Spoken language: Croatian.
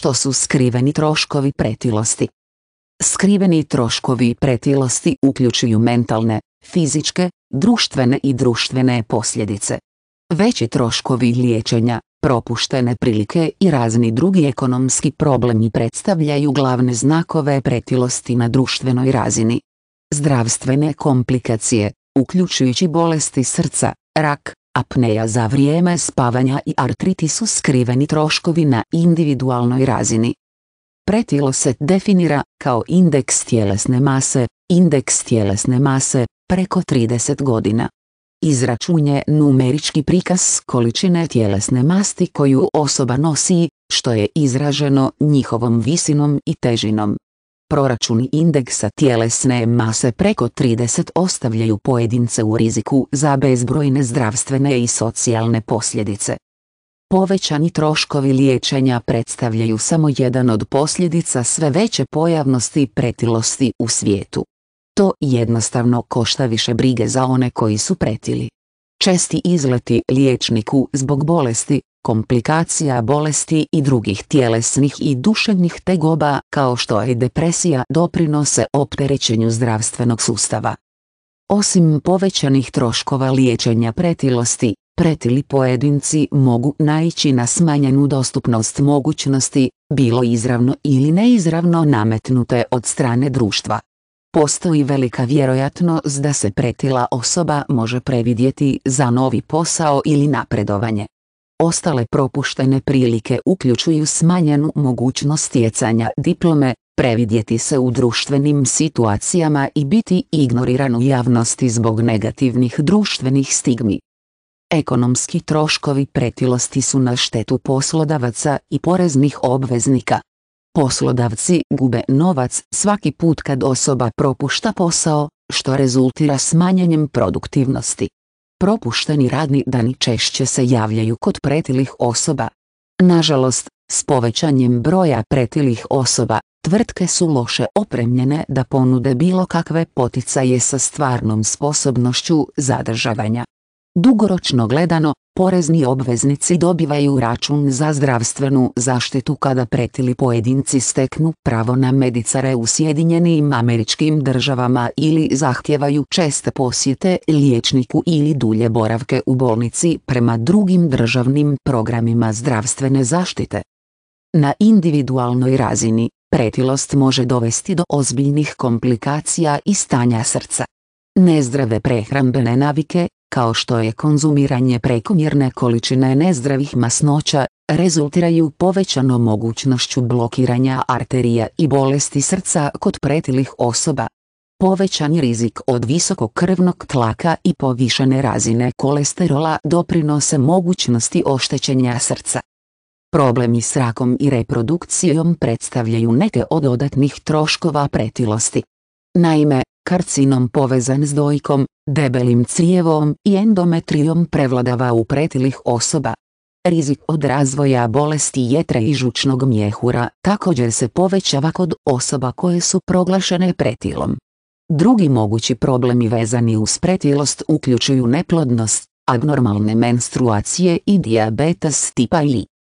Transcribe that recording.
što su skriveni troškovi pretilosti. Skriveni troškovi pretilosti uključuju mentalne, fizičke, društvene i društvene posljedice. Veći troškovi liječenja, propuštene prilike i razni drugi ekonomski problemi predstavljaju glavne znakove pretilosti na društvenoj razini. Zdravstvene komplikacije, uključujući bolesti srca, rak, apneja za vrijeme spavanja i artritis su skriveni troškovi na individualnoj razini. Pretilo se definira kao indeks tjelesne mase, indeks tjelesne mase, preko 30 godina. Izračun je numerički prikaz količine tjelesne masti koju osoba nosi, što je izraženo njihovom visinom i težinom. Proračuni indeksa tjelesne mase preko 30 ostavljaju pojedince u riziku za bezbrojne zdravstvene i socijalne posljedice. Povećani troškovi liječenja predstavljaju samo jedan od posljedica sve veće pojavnosti i pretilosti u svijetu. To jednostavno košta više brige za one koji su pretili. Česti izleti liječniku zbog bolesti, komplikacija bolesti i drugih tjelesnih i duševnih tegoba kao što je depresija doprinose opterećenju zdravstvenog sustava. Osim povećanih troškova liječenja pretilosti, pretili pojedinci mogu naići na smanjenu dostupnost mogućnosti, bilo izravno ili neizravno nametnute od strane društva. Postoji velika vjerojatnost da se pretila osoba može previdjeti za novi posao ili napredovanje. Ostale propuštene prilike uključuju smanjenu mogućnost stjecanja diplome, previdjeti se u društvenim situacijama i biti ignoriran u javnosti zbog negativnih društvenih stigmi. Ekonomski troškovi pretilosti su na štetu poslodavaca i poreznih obveznika. Poslodavci gube novac svaki put kad osoba propušta posao, što rezultira smanjenjem produktivnosti propušteni radni dani češće se javljaju kod pretilih osoba. Nažalost, s povećanjem broja pretilih osoba, tvrtke su loše opremljene da ponude bilo kakve poticaje sa stvarnom sposobnošću zadržavanja Dugoročno gledano, porezni obveznici dobivaju račun za zdravstvenu zaštitu kada pretili pojedinci steknu pravo na medicare u Sjedinjenim američkim državama ili zahtijevaju česte posjete liječniku ili dulje boravke u bolnici prema drugim državnim programima zdravstvene zaštite. Na individualnoj razini, pretilost može dovesti do ozbiljnih komplikacija i stanja srca. Nezdrave prehrambene navike, kao što je konzumiranje prekomjerne količine nezdravih masnoća, rezultiraju povećano mogućnošću blokiranja arterija i bolesti srca kod pretilih osoba. Povećan rizik od visokog krvnog tlaka i povišene razine kolesterola doprinose mogućnosti oštećenja srca. Problemi s rakom i reprodukcijom predstavljaju neke od dodatnih troškova pretilosti. Naime, karcinom povezan s dojkom, debelim crijevom i endometrijom prevladava u pretilih osoba. Rizik od razvoja bolesti jetre i žučnog mjehura također se povećava kod osoba koje su proglašene pretilom. Drugi mogući problemi vezani uz pretilost uključuju neplodnost, abnormalne menstruacije i dijabetes tipa I.